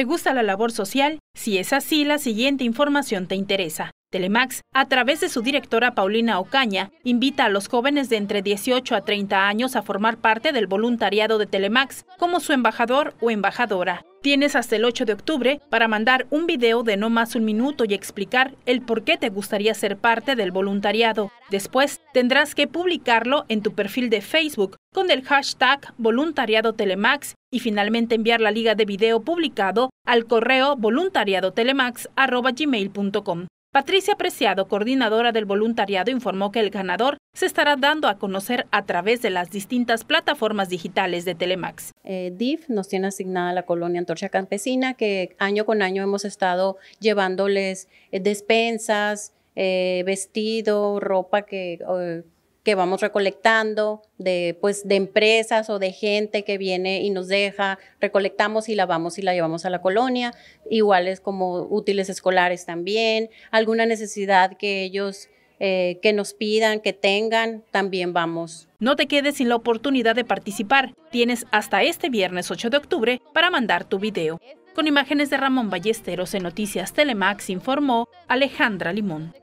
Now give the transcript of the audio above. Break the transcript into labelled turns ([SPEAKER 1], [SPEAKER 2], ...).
[SPEAKER 1] ¿Te gusta la labor social? Si es así, la siguiente información te interesa. Telemax, a través de su directora Paulina Ocaña, invita a los jóvenes de entre 18 a 30 años a formar parte del voluntariado de Telemax como su embajador o embajadora. Tienes hasta el 8 de octubre para mandar un video de no más un minuto y explicar el por qué te gustaría ser parte del voluntariado. Después tendrás que publicarlo en tu perfil de Facebook con el hashtag voluntariado telemax y finalmente enviar la liga de video publicado al correo voluntariadotelemax.gmail.com. Patricia Preciado, coordinadora del voluntariado, informó que el ganador se estará dando a conocer a través de las distintas plataformas digitales de Telemax.
[SPEAKER 2] Eh, DIF nos tiene asignada la colonia Antorcha Campesina, que año con año hemos estado llevándoles eh, despensas, eh, vestido, ropa que vamos recolectando de, pues, de empresas o de gente que viene y nos deja, recolectamos y lavamos y la llevamos a la colonia, iguales como útiles escolares también, alguna necesidad que ellos... Eh, que nos pidan, que tengan, también vamos. No te quedes sin
[SPEAKER 1] la oportunidad de participar. Tienes hasta este viernes 8 de octubre para mandar tu video. Con imágenes de Ramón Ballesteros en Noticias Telemax informó Alejandra Limón.